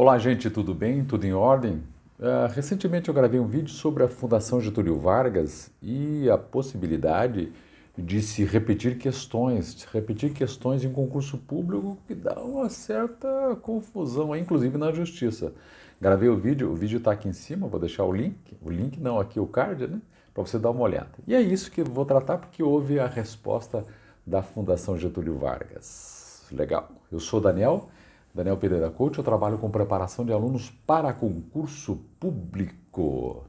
Olá, gente, tudo bem? Tudo em ordem? Uh, recentemente eu gravei um vídeo sobre a Fundação Getúlio Vargas e a possibilidade de se repetir questões, de repetir questões em concurso público que dá uma certa confusão, inclusive na justiça. Gravei o vídeo, o vídeo está aqui em cima, vou deixar o link, o link não, aqui o card, né, para você dar uma olhada. E é isso que eu vou tratar porque houve a resposta da Fundação Getúlio Vargas. Legal. Eu sou o Daniel Daniel Pereira Coach, eu trabalho com preparação de alunos para concurso público.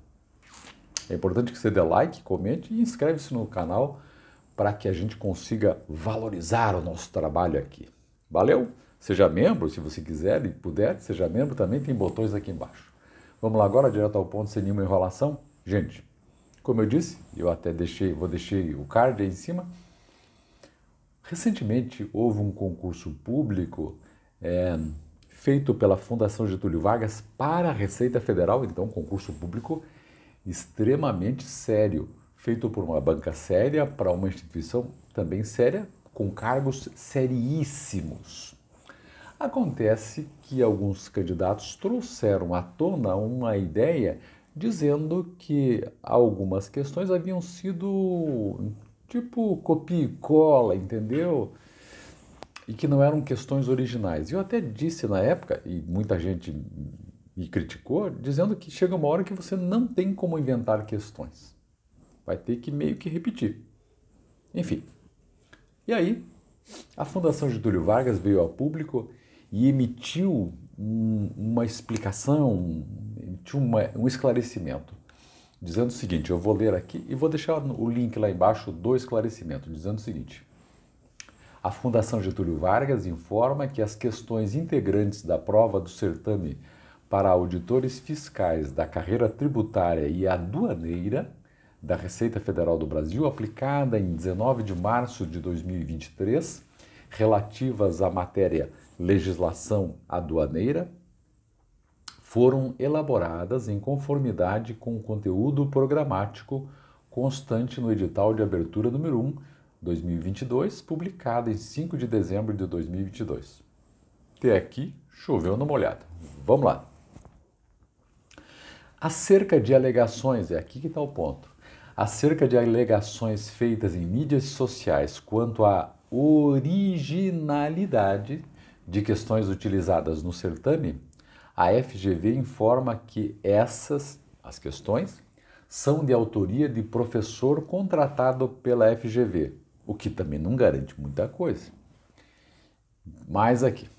É importante que você dê like, comente e inscreve-se no canal para que a gente consiga valorizar o nosso trabalho aqui. Valeu? Seja membro, se você quiser e puder, seja membro, também tem botões aqui embaixo. Vamos lá agora, direto ao ponto, sem nenhuma enrolação. Gente, como eu disse, eu até deixei, vou deixar o card aí em cima. Recentemente houve um concurso público é, feito pela Fundação Getúlio Vargas para a Receita Federal, então um concurso público extremamente sério, feito por uma banca séria para uma instituição também séria, com cargos seriíssimos. Acontece que alguns candidatos trouxeram à tona uma ideia dizendo que algumas questões haviam sido tipo copia e cola, entendeu? e que não eram questões originais. Eu até disse na época, e muita gente me criticou, dizendo que chega uma hora que você não tem como inventar questões. Vai ter que meio que repetir. Enfim. E aí, a Fundação Getúlio Vargas veio ao público e emitiu um, uma explicação, emitiu uma, um esclarecimento, dizendo o seguinte: eu vou ler aqui e vou deixar o link lá embaixo do esclarecimento, dizendo o seguinte. A Fundação Getúlio Vargas informa que as questões integrantes da prova do certame para auditores fiscais da carreira tributária e aduaneira da Receita Federal do Brasil, aplicada em 19 de março de 2023, relativas à matéria legislação aduaneira, foram elaboradas em conformidade com o conteúdo programático constante no edital de abertura número 1 2022, publicada em 5 de dezembro de 2022. Até aqui, choveu numa olhada. Vamos lá. Acerca de alegações, é aqui que está o ponto. Acerca de alegações feitas em mídias sociais quanto à originalidade de questões utilizadas no certame, a FGV informa que essas, as questões, são de autoria de professor contratado pela FGV, o que também não garante muita coisa. Mas aqui,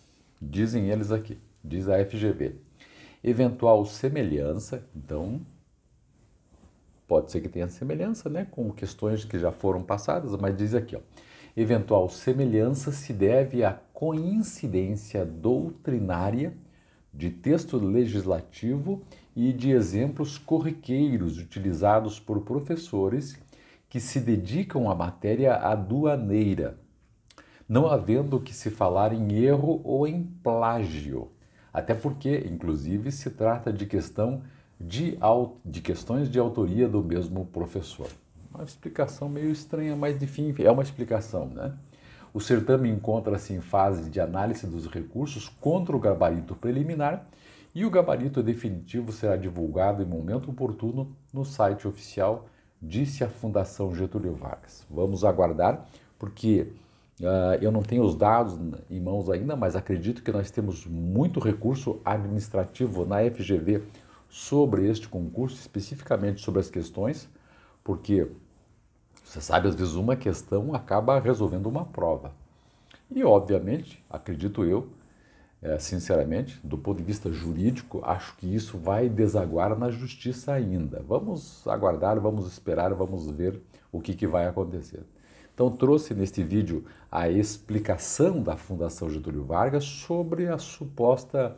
dizem eles aqui, diz a FGV, eventual semelhança, então pode ser que tenha semelhança, né, com questões que já foram passadas, mas diz aqui, ó, eventual semelhança se deve à coincidência doutrinária de texto legislativo e de exemplos corriqueiros utilizados por professores que se dedicam à matéria aduaneira, não havendo que se falar em erro ou em plágio, até porque, inclusive, se trata de questão de, de questões de autoria do mesmo professor. Uma explicação meio estranha, mas enfim, é uma explicação, né? O certame encontra-se em fase de análise dos recursos contra o gabarito preliminar e o gabarito definitivo será divulgado em momento oportuno no site oficial disse a Fundação Getúlio Vargas. Vamos aguardar, porque uh, eu não tenho os dados em mãos ainda, mas acredito que nós temos muito recurso administrativo na FGV sobre este concurso, especificamente sobre as questões, porque você sabe, às vezes uma questão acaba resolvendo uma prova. E, obviamente, acredito eu, é, sinceramente, do ponto de vista jurídico, acho que isso vai desaguar na justiça ainda. Vamos aguardar, vamos esperar, vamos ver o que, que vai acontecer. Então, trouxe neste vídeo a explicação da Fundação Getúlio Vargas sobre a suposta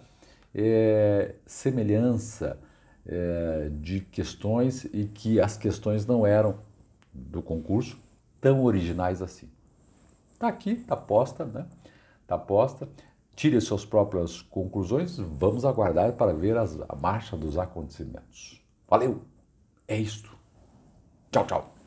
é, semelhança é, de questões e que as questões não eram do concurso tão originais assim. Está aqui, está posta, né? Está posta tire suas próprias conclusões. Vamos aguardar para ver as, a marcha dos acontecimentos. Valeu! É isto. Tchau, tchau.